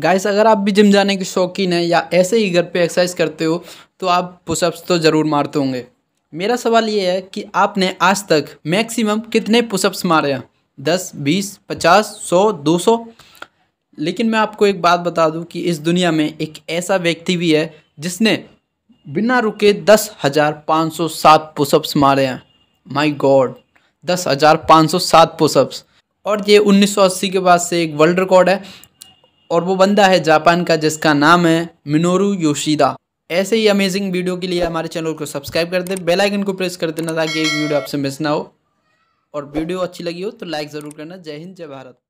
guys अगर आप भी जिम जाने के शौकीन हैं या ऐसे ही घर पे एक्सरसाइज करते हो तो आप पुशअप्स तो ज़रूर मारते होंगे मेरा सवाल ये है कि आपने आज तक मैक्सिमम कितने पुशअप्स मारे हैं दस बीस पचास सौ दो सौ लेकिन मैं आपको एक बात बता दूं कि इस दुनिया में एक ऐसा व्यक्ति भी है जिसने बिना रुके दस हज़ार पाँच सौ सात पुशअप्स मारे हैं माई गॉड दस हज़ार पाँच सौ सात पुशअप्स और ये 1980 के बाद से एक वर्ल्ड रिकॉर्ड है और वो बंदा है जापान का जिसका नाम है मिनोरू योशिदा ऐसे ही अमेजिंग वीडियो के लिए हमारे चैनल को सब्सक्राइब कर दें बेलाइकन को प्रेस कर देना ताकि एक वीडियो आपसे मिस ना हो और वीडियो अच्छी लगी हो तो लाइक ज़रूर करना जय हिंद जय भारत